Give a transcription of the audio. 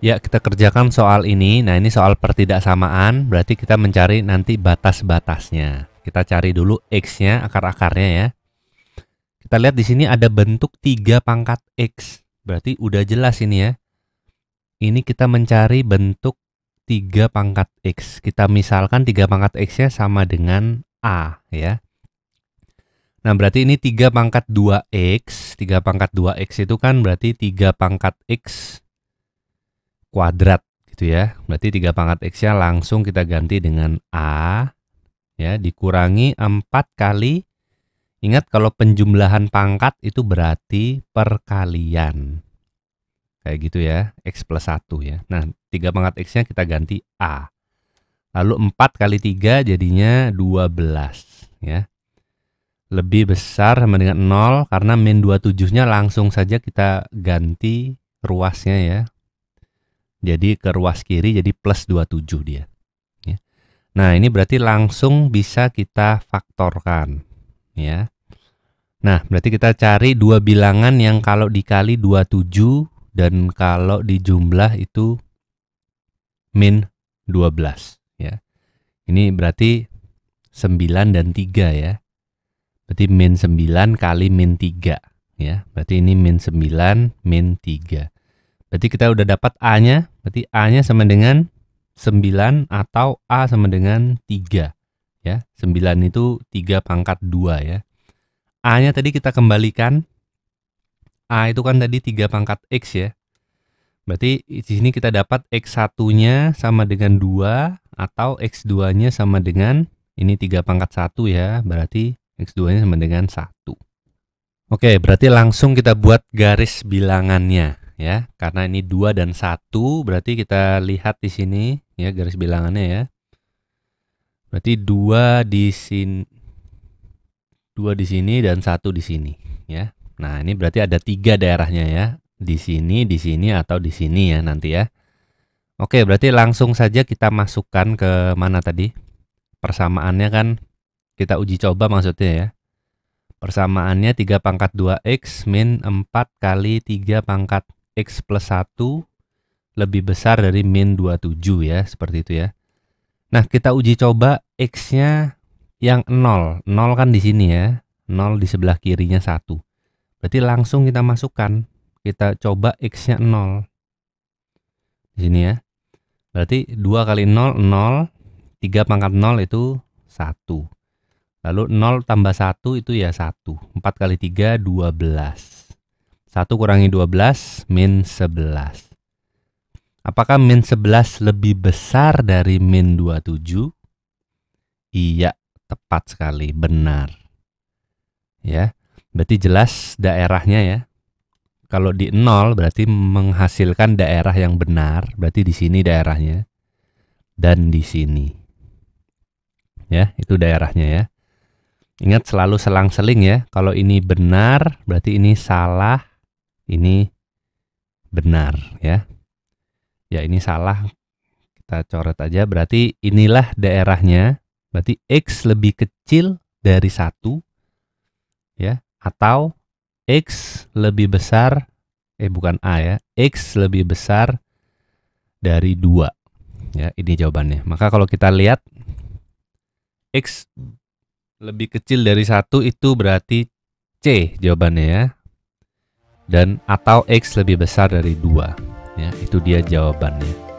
Ya, kita kerjakan soal ini. Nah, ini soal pertidaksamaan, berarti kita mencari nanti batas-batasnya. Kita cari dulu x-nya, akar-akarnya ya. Kita lihat di sini ada bentuk 3 pangkat x. Berarti udah jelas ini ya. Ini kita mencari bentuk 3 pangkat x. Kita misalkan 3 pangkat x-nya sama dengan a ya. Nah, berarti ini 3 pangkat 2x. 3 pangkat 2x itu kan berarti 3 pangkat x kuadrat gitu ya. Berarti 3 pangkat X-nya langsung kita ganti dengan A ya dikurangi 4 kali Ingat kalau penjumlahan pangkat itu berarti perkalian. Kayak gitu ya, X plus 1 ya. Nah, 3 pangkat X-nya kita ganti A. Lalu 4 kali 3 jadinya 12 ya. Lebih besar sama dengan 0 karena min 27-nya langsung saja kita ganti ruasnya ya jadi ke ruas kiri jadi plus 27 dia. Ya. Nah ini berarti langsung bisa kita faktorkan. ya. Nah berarti kita cari dua bilangan yang kalau dikali 27 dan kalau dijumlah itu min 12. Ya. Ini berarti 9 dan 3 ya. Berarti min 9 kali min 3 ya. Berarti ini min 9 min 3. Berarti kita udah dapat A-nya, berarti A-nya sama dengan 9 atau A sama dengan 3. Ya, 9 itu 3 pangkat 2 ya. A-nya tadi kita kembalikan. A itu kan tadi 3 pangkat X ya. Berarti di sini kita dapat X1-nya sama dengan 2 atau X2-nya sama dengan, ini 3 pangkat 1 ya, berarti X2-nya sama dengan 1. Oke, berarti langsung kita buat garis bilangannya ya. Karena ini dua dan satu berarti kita lihat di sini ya garis bilangannya ya. Berarti dua di sini dua di sini dan satu di sini ya. Nah, ini berarti ada tiga daerahnya ya. Di sini, di sini atau di sini ya nanti ya. Oke, berarti langsung saja kita masukkan ke mana tadi? Persamaannya kan kita uji coba maksudnya ya. Persamaannya 3 pangkat 2x min 4 kali 3 pangkat X plus 1 lebih besar dari min 27 ya, seperti itu ya. Nah, kita uji coba X-nya yang 0. 0 kan di sini ya, 0 di sebelah kirinya 1. Berarti langsung kita masukkan, kita coba X-nya 0. Di sini ya. Berarti 2 kali 0, 0. 3 pangkat 0 itu 1. Lalu 0 tambah 1 itu ya 1. 4 kali 3, 12. 1 kurangi 12 min 11. Apakah min 11 lebih besar dari min 27? Iya, tepat sekali, benar. Ya, berarti jelas daerahnya ya. Kalau di 0 berarti menghasilkan daerah yang benar, berarti di sini daerahnya dan di sini. Ya, itu daerahnya ya. Ingat selalu selang-seling ya. Kalau ini benar berarti ini salah ini benar ya. Ya ini salah kita coret aja berarti inilah daerahnya. Berarti x lebih kecil dari satu ya atau x lebih besar eh bukan a ya x lebih besar dari dua ya ini jawabannya maka kalau kita lihat x lebih kecil dari satu itu berarti c jawabannya ya dan atau X lebih besar dari dua ya itu dia jawabannya